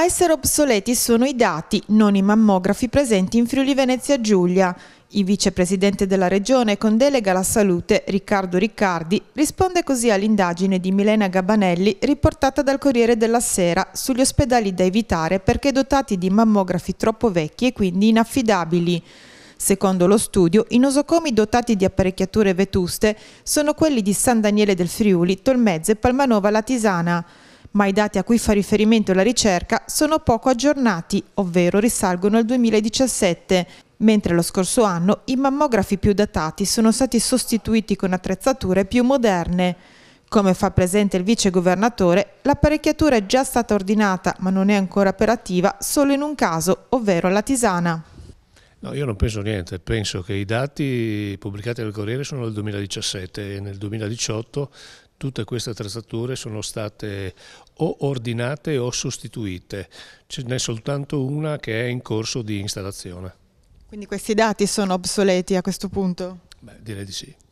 A essere obsoleti sono i dati, non i mammografi presenti in Friuli Venezia Giulia. Il vicepresidente della regione con delega alla salute, Riccardo Riccardi, risponde così all'indagine di Milena Gabanelli riportata dal Corriere della Sera sugli ospedali da evitare perché dotati di mammografi troppo vecchi e quindi inaffidabili. Secondo lo studio, i nosocomi dotati di apparecchiature vetuste sono quelli di San Daniele del Friuli, Tolmezzo e Palmanova Latisana ma i dati a cui fa riferimento la ricerca sono poco aggiornati, ovvero risalgono al 2017, mentre lo scorso anno i mammografi più datati sono stati sostituiti con attrezzature più moderne. Come fa presente il vice governatore, l'apparecchiatura è già stata ordinata, ma non è ancora operativa solo in un caso, ovvero la Tisana. No, io non penso niente, penso che i dati pubblicati dal Corriere sono del 2017 e nel 2018 tutte queste attrezzature sono state o ordinate o sostituite, ce n'è soltanto una che è in corso di installazione. Quindi questi dati sono obsoleti a questo punto? Beh, direi di sì.